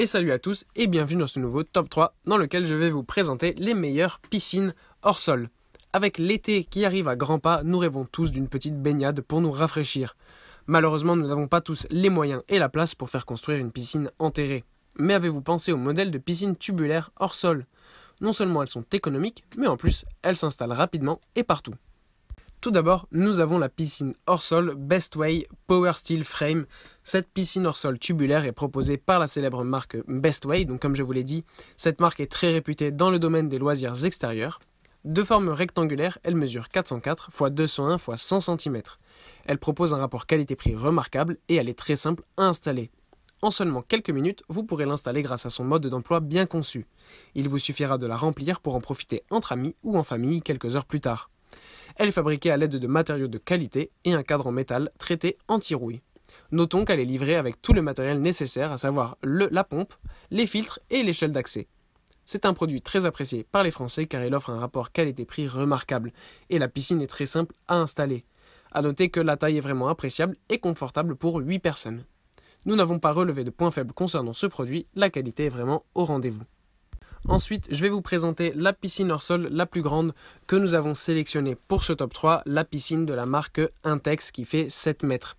et salut à tous et bienvenue dans ce nouveau top 3 dans lequel je vais vous présenter les meilleures piscines hors sol. Avec l'été qui arrive à grands pas, nous rêvons tous d'une petite baignade pour nous rafraîchir. Malheureusement, nous n'avons pas tous les moyens et la place pour faire construire une piscine enterrée. Mais avez-vous pensé au modèle de piscines tubulaires hors sol Non seulement elles sont économiques, mais en plus elles s'installent rapidement et partout. Tout d'abord, nous avons la piscine hors sol Bestway Way Power Steel Frame. Cette piscine hors sol tubulaire est proposée par la célèbre marque Bestway. Donc, comme je vous l'ai dit, cette marque est très réputée dans le domaine des loisirs extérieurs. De forme rectangulaire, elle mesure 404 x 201 x 100 cm. Elle propose un rapport qualité-prix remarquable et elle est très simple à installer. En seulement quelques minutes, vous pourrez l'installer grâce à son mode d'emploi bien conçu. Il vous suffira de la remplir pour en profiter entre amis ou en famille quelques heures plus tard. Elle est fabriquée à l'aide de matériaux de qualité et un cadre en métal traité anti-rouille. Notons qu'elle est livrée avec tout le matériel nécessaire, à savoir le, la pompe, les filtres et l'échelle d'accès. C'est un produit très apprécié par les Français car il offre un rapport qualité-prix remarquable et la piscine est très simple à installer. A noter que la taille est vraiment appréciable et confortable pour 8 personnes. Nous n'avons pas relevé de points faibles concernant ce produit, la qualité est vraiment au rendez-vous. Ensuite, je vais vous présenter la piscine hors sol la plus grande que nous avons sélectionnée pour ce top 3, la piscine de la marque Intex qui fait 7 mètres.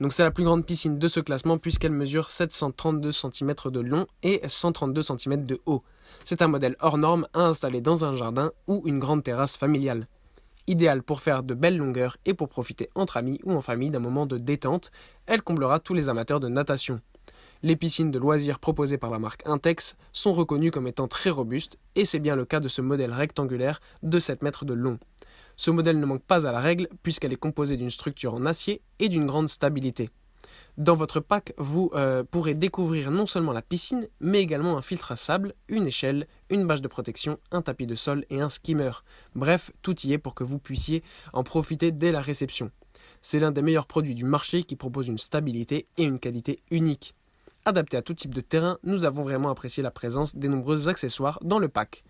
Donc c'est la plus grande piscine de ce classement puisqu'elle mesure 732 cm de long et 132 cm de haut. C'est un modèle hors norme à installer dans un jardin ou une grande terrasse familiale. Idéal pour faire de belles longueurs et pour profiter entre amis ou en famille d'un moment de détente, elle comblera tous les amateurs de natation. Les piscines de loisirs proposées par la marque Intex sont reconnues comme étant très robustes, et c'est bien le cas de ce modèle rectangulaire de 7 mètres de long. Ce modèle ne manque pas à la règle puisqu'elle est composée d'une structure en acier et d'une grande stabilité. Dans votre pack, vous euh, pourrez découvrir non seulement la piscine, mais également un filtre à sable, une échelle, une bâche de protection, un tapis de sol et un skimmer. Bref, tout y est pour que vous puissiez en profiter dès la réception. C'est l'un des meilleurs produits du marché qui propose une stabilité et une qualité unique adapté à tout type de terrain, nous avons vraiment apprécié la présence des nombreux accessoires dans le pack.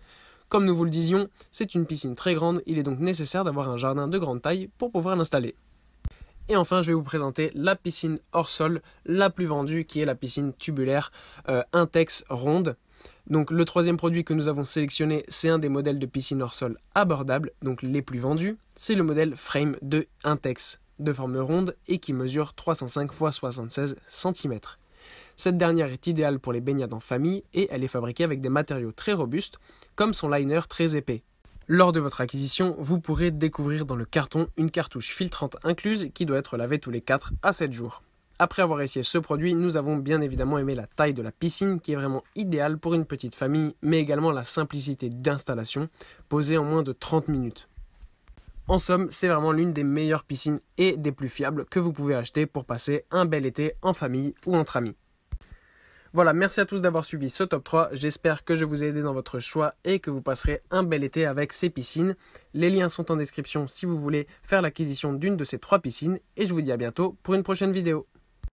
Comme nous vous le disions, c'est une piscine très grande, il est donc nécessaire d'avoir un jardin de grande taille pour pouvoir l'installer. Et enfin, je vais vous présenter la piscine hors sol, la plus vendue, qui est la piscine tubulaire euh, Intex ronde. Donc le troisième produit que nous avons sélectionné, c'est un des modèles de piscine hors sol abordables, donc les plus vendus. C'est le modèle Frame de Intex, de forme ronde et qui mesure 305 x 76 cm. Cette dernière est idéale pour les baignades en famille et elle est fabriquée avec des matériaux très robustes, comme son liner très épais. Lors de votre acquisition, vous pourrez découvrir dans le carton une cartouche filtrante incluse qui doit être lavée tous les 4 à 7 jours. Après avoir essayé ce produit, nous avons bien évidemment aimé la taille de la piscine qui est vraiment idéale pour une petite famille, mais également la simplicité d'installation, posée en moins de 30 minutes. En somme, c'est vraiment l'une des meilleures piscines et des plus fiables que vous pouvez acheter pour passer un bel été en famille ou entre amis. Voilà, merci à tous d'avoir suivi ce top 3. J'espère que je vous ai aidé dans votre choix et que vous passerez un bel été avec ces piscines. Les liens sont en description si vous voulez faire l'acquisition d'une de ces trois piscines. Et je vous dis à bientôt pour une prochaine vidéo.